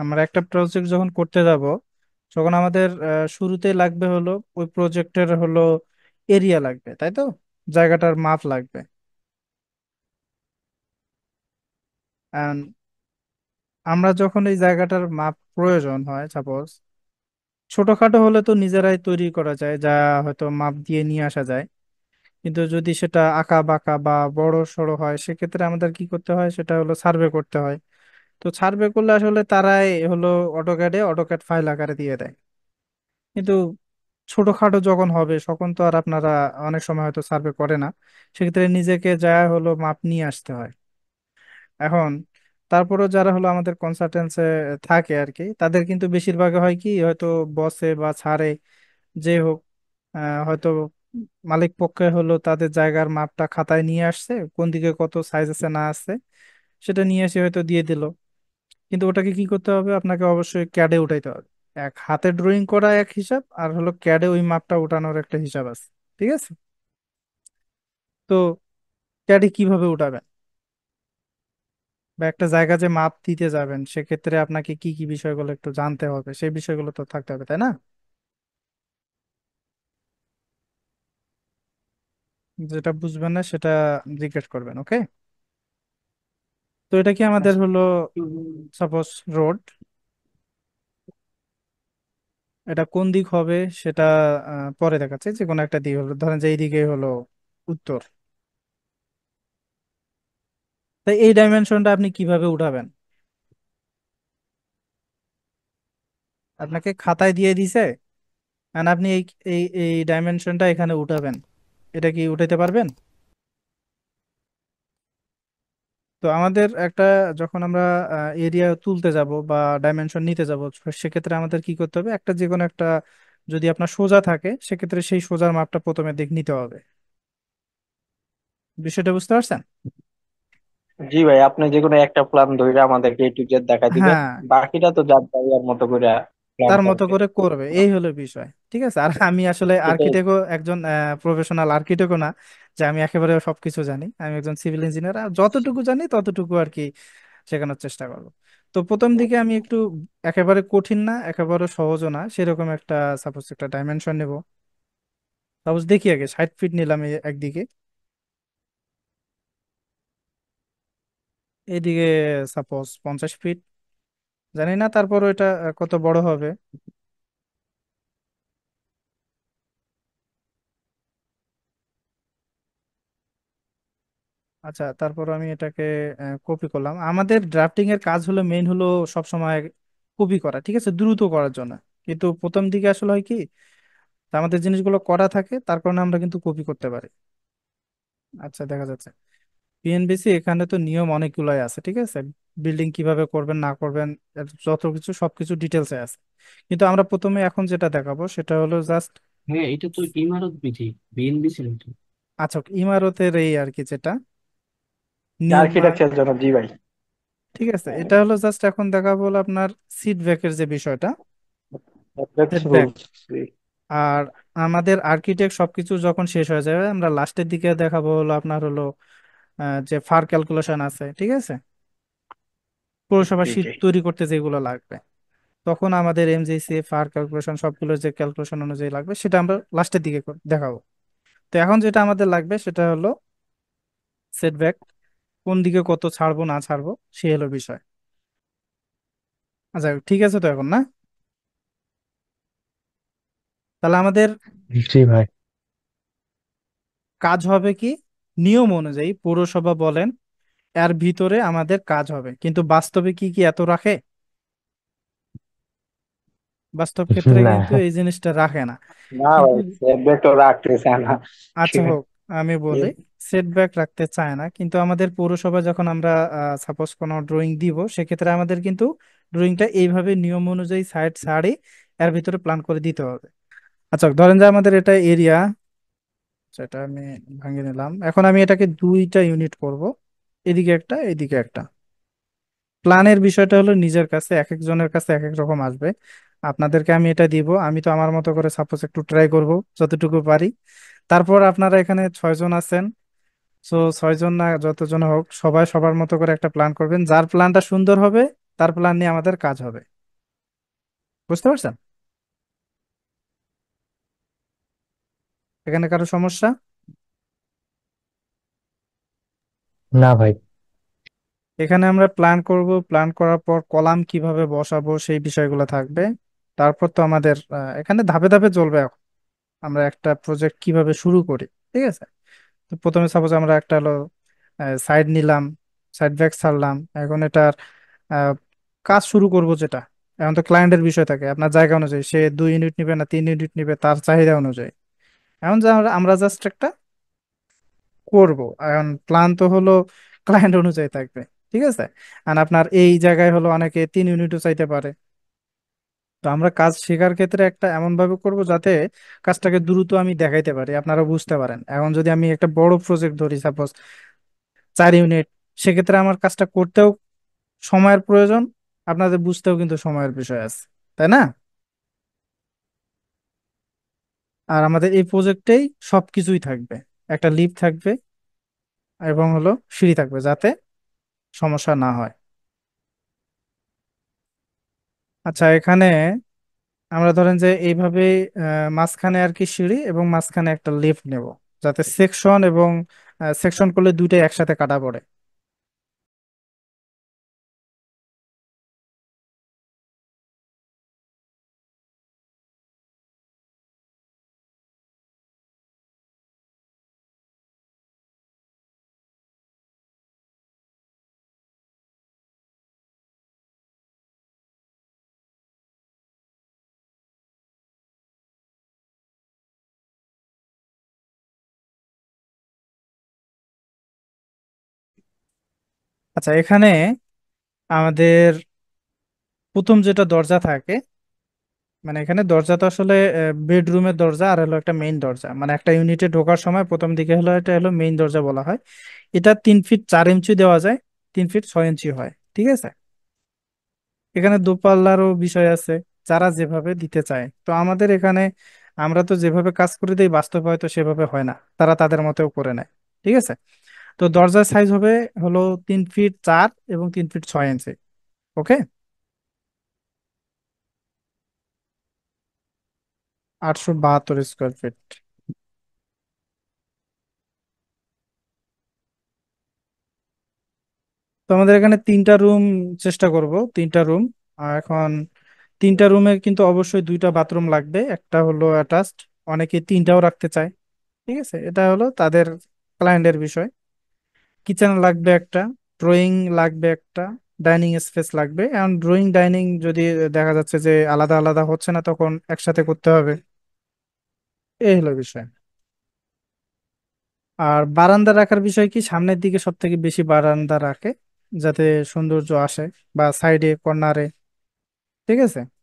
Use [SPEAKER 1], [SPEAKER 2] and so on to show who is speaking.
[SPEAKER 1] আমরা একটা প্রজেক্ট যখন করতে যাব তখন আমাদের আহ, শুরুতে লাগবে হলো ওই প্রজেক্টের হলো এরিয়া লাগবে তাই তো জায়গাটার মাপ লাগবে আমরা যখন এই জায়গাটার মাপ প্রয়োজন হয় সাপোজ ছোটখাটো হলে তো নিজেরাই তৈরি করা যায় যা হয়তো মাপ দিয়ে নিয়ে আসা যায় কিন্তু যদি সেটা আঁকা বাঁকা বা বড় সড়ো হয় সেক্ষেত্রে আমাদের কি করতে হয় সেটা হলো সার্ভে করতে হয় তো সার্ভে করলে আসলে তারাই হলো অটোক্যাডে অটোক্যাড ফাইল আকারে দিয়ে দেয় কিন্তু ছোটখাটো যখন হবে তখন তো আর আপনারা অনেক সময় হয়তো সার্ভে করে না সেক্ষেত্রে নিজেকে যা হলো মাপ নিয়ে আসতে হয় এখন তারপরেও যারা হলো আমাদের কনসালটেন্সে থাকে আর কি তাদের কিন্তু বেশিরভাগ হয় কি হয়তো বসে বা ছাড়ে যে হোক হয়তো মালিক পক্ষে হলো তাদের জায়গার মাপটা খাতায় নিয়ে আসছে কোন দিকে কত সাইজ আছে না আছে সেটা নিয়ে এসে হয়তো দিয়ে দিল কিন্তু ওটাকে কি করতে হবে আপনাকে অবশ্যই ক্যাডে উঠাইতে হবে এক হাতে ড্রয়িং করা এক হিসাব আর হলো ক্যাডে ওই মাপটা উঠানোর একটা হিসাব আছে ঠিক আছে তো ক্যাডে কিভাবে উঠাবেন বা একটা জায়গা যে মাপ দিতে যাবেন সেক্ষেত্রে আপনাকে কি কি বিষয়গুলো একটু জানতে হবে সেই বিষয়গুলো তো থাকতে হবে তাই না যেটা বুঝবেন না সেটা জিজ্ঞেস করবেন ওকে তো এটা কি আমাদের আচ্ছা। হলো সাপোজ রোড এটা কোন দিক হবে সেটা পরে দেখাচ্ছে যে কোনো একটা দিক হলো ধরেন যে দিকে হলো উত্তর তাই এই ডাইমেনশনটা আপনি কিভাবে উঠাবেন আপনাকে খাতায় দিয়ে দিছে এন্ড আপনি এই এই ডাইমেনশনটা এখানে উঠাবেন এটা কি উঠাতে পারবেন তো আমাদের একটা যখন আমরা এরিয়া তুলতে যাব বা ডাইমেনশন নিতে যাব সেক্ষেত্রে আমাদের কি করতে হবে একটা যে কোনো একটা যদি আপনার সোজা থাকে সেক্ষেত্রে সেই সোজার মাপটা প্রথমে দেখে নিতে হবে বিষয়টা বুঝতে পারছেন জি ভাই আপনি যে কোনো একটা প্ল্যান ধরে আমাদেরকে একটু দেখা দিবেন হ্যাঁ বাকিটা তো যার যার মতো করে প্ল্যান তার মতো করবে করে করবে এই হলো বিষয় ঠিক আছে আর আমি আসলে সেটাই আর্কিটেক্টও একজন প্রফেশনাল আর্কিটেক্ট না যে আমি একেবারে সবকিছু জানি আমি একজন সিভিল ইঞ্জিনিয়ার আর যতটুকু জানি ততটুকু আর কি শেখানোর চেষ্টা করবো তো প্রথম দিকে আমি একটু একেবারে কঠিন না একেবারে সহজও না সেরকম একটা সাপোজ একটা ডাইমেনশন নেব সাপোজ দেখি আগে ষাট ফিট নিলাম একদিকে এদিকে সাপোজ পঞ্চাশ ফিট জানি না তারপর এটা কত বড় হবে আচ্ছা তারপর আমি এটাকে কপি করলাম আমাদের ড্রাফটিং এর কাজ হলো মেইন হলো সব সময় কপি করা ঠিক আছে দ্রুত করার জন্য কিন্তু প্রথম দিকে আসলে হয় কি আমাদের জিনিসগুলো করা থাকে তার কারণে আমরা কিন্তু কপি করতে পারি আচ্ছা দেখা যাচ্ছে পিএনবিসি এখানে তো নিয়ম অনেকগুলোই আছে ঠিক আছে বিল্ডিং কিভাবে করবেন না করবেন যত কিছু সবকিছু ডিটেলসে আছে কিন্তু আমরা প্রথমে এখন যেটা দেখাবো সেটা হলো জাস্ট হ্যাঁ এটা তো ইমারত বিধি বিএনবিসি আচ্ছা ইমারতের এই আর কি যেটা
[SPEAKER 2] জন্য
[SPEAKER 1] জি ভাই ঠিক আছে এটা হলো জাস্ট এখন দেখা হলো আপনার সিট ব্যাকের যে বিষয়টা আর আমাদের আর্কিটেক্ট সবকিছু যখন শেষ হয়ে যাবে আমরা লাস্টের দিকে দেখাবো হলো আপনার হলো যে ফার ক্যালকুলেশন আছে ঠিক আছে পৌরসভা সিট শীট তৈরি করতে যেগুলো লাগবে তখন আমাদের এমজিসি ফার ক্যালকুলেশন সবগুলো যে ক্যালকুলেশন অনুযায়ী লাগবে সেটা আমরা লাস্টের দিকে দেখাবো তো এখন যেটা আমাদের লাগবে সেটা হলো সেটব্যাক কোন দিকে কত ছাড়বো না ছাড়বো সে হলো বিষয় আচ্ছা ঠিক আছে তো এখন না তাহলে আমাদের ভাই কাজ হবে কি নিয়ম অনুযায়ী পৌরসভা বলেন এর ভিতরে আমাদের কাজ হবে কিন্তু বাস্তবে কি কি এত রাখে বাস্তব ক্ষেত্রে না কিন্তু এই জিনিসটা রাখে না না ভাই রাখতেছে না আচ্ছা হোক আমি বলি সেটব্যাক রাখতে চায় না কিন্তু আমাদের পৌরসভা যখন আমরা সাপোজ কোনো ড্রয়িং দিব সেক্ষেত্রে আমাদের কিন্তু ড্রয়িংটা এইভাবে নিয়ম অনুযায়ী সাইড ছাড়ি এর ভিতরে প্ল্যান করে দিতে হবে আচ্ছা ধরেন যে আমাদের এটা এরিয়া সেটা আমি ভাঙে নিলাম এখন আমি এটাকে দুইটা ইউনিট করব এদিকে একটা এদিকে একটা প্ল্যানের বিষয়টা হলো নিজের কাছে এক একজনের কাছে এক এক রকম আসবে আপনাদেরকে আমি এটা দিব আমি তো আমার মতো করে সাপোজ একটু ট্রাই করব যতটুকু পারি তারপর আপনারা এখানে ছয়জন আছেন সো ছয়জন না যতজন হোক সবাই সবার মতো করে একটা প্ল্যান করবেন যার প্ল্যানটা সুন্দর হবে তার প্ল্যান নিয়ে আমাদের কাজ হবে বুঝতে পারছেন এখানে কারো সমস্যা না ভাই এখানে আমরা প্ল্যান করব প্ল্যান করার পর কলাম কিভাবে বসাবো সেই বিষয়গুলো থাকবে তারপর তো আমাদের এখানে ধাপে ধাপে চলবে এখন আমরা একটা প্রজেক্ট কিভাবে শুরু করি ঠিক আছে প্রথমে সাপোজ আমরা একটা হলো সাইড নিলাম সাইড ব্যাগ ছাড়লাম এখন এটার কাজ শুরু করব যেটা এখন তো ক্লায়েন্টের বিষয় থাকে আপনার জায়গা অনুযায়ী সে দুই ইউনিট নিবে না তিন ইউনিট নিবে তার চাহিদা অনুযায়ী এখন যে আমরা জাস্ট একটা করব এখন প্ল্যান তো হলো ক্লায়েন্ট অনুযায়ী থাকবে ঠিক আছে আর আপনার এই জায়গায় হলো অনেকে তিন ইউনিটও চাইতে পারে তো আমরা কাজ শেখার ক্ষেত্রে একটা এমন ভাবে করব যাতে কাজটাকে দ্রুত আমি দেখাইতে পারি আপনারা বুঝতে পারেন এখন যদি আমি একটা বড় প্রজেক্ট ধরি সাপোজ চার ইউনিট সেক্ষেত্রে আমার কাজটা করতেও সময়ের প্রয়োজন আপনাদের বুঝতেও কিন্তু সময়ের বিষয় আছে তাই না আর আমাদের এই প্রজেক্টেই সব কিছুই থাকবে একটা লিপ থাকবে এবং হলো সিঁড়ি থাকবে যাতে সমস্যা না হয় আচ্ছা এখানে আমরা ধরেন যে এইভাবে মাঝখানে আর কি সিঁড়ি এবং মাঝখানে একটা লিফট নেব যাতে সেকশন এবং সেকশন করলে দুইটাই একসাথে কাটা পড়ে আচ্ছা এখানে আমাদের প্রথম যেটা দরজা থাকে মানে এখানে দরজা তো আসলে বেডরুমের দরজা আর হলো একটা মেইন দরজা মানে একটা ইউনিটে ঢোকার সময় প্রথম দিকে হলো এটা হলো মেইন দরজা বলা হয় এটা তিন ফিট চার ইঞ্চি দেওয়া যায় তিন ফিট ছয় ইঞ্চি হয় ঠিক আছে এখানে দোপাল্লারও বিষয় আছে যারা যেভাবে দিতে চায় তো আমাদের এখানে আমরা তো যেভাবে কাজ করে দিই বাস্তব হয়তো সেভাবে হয় না তারা তাদের মতেও করে নেয় ঠিক আছে তো দরজার সাইজ হবে হলো তিন ফিট চার এবং তিন ফিট ছয় ইঞ্চি ওকে আটশো বাহাত্তর স্কোয়ার ফিট তো আমাদের এখানে তিনটা রুম চেষ্টা করব তিনটা রুম আর এখন তিনটা রুমে কিন্তু অবশ্যই দুইটা বাথরুম লাগবে একটা হলো অ্যাটাচড অনেকে তিনটাও রাখতে চায় ঠিক আছে এটা হলো তাদের ক্লায়েন্টের বিষয় কিচেন লাগবে একটা ড্রয়িং লাগবে একটা ডাইনিং স্পেস লাগবে এখন ড্রয়িং ডাইনিং যদি দেখা যাচ্ছে যে আলাদা আলাদা হচ্ছে না তখন একসাথে করতে হবে এই হলো বিষয় আর বারান্দা রাখার বিষয় কি সামনের দিকে সব থেকে বেশি বারান্দা রাখে যাতে সৌন্দর্য আসে বা সাইডে কর্নারে ঠিক আছে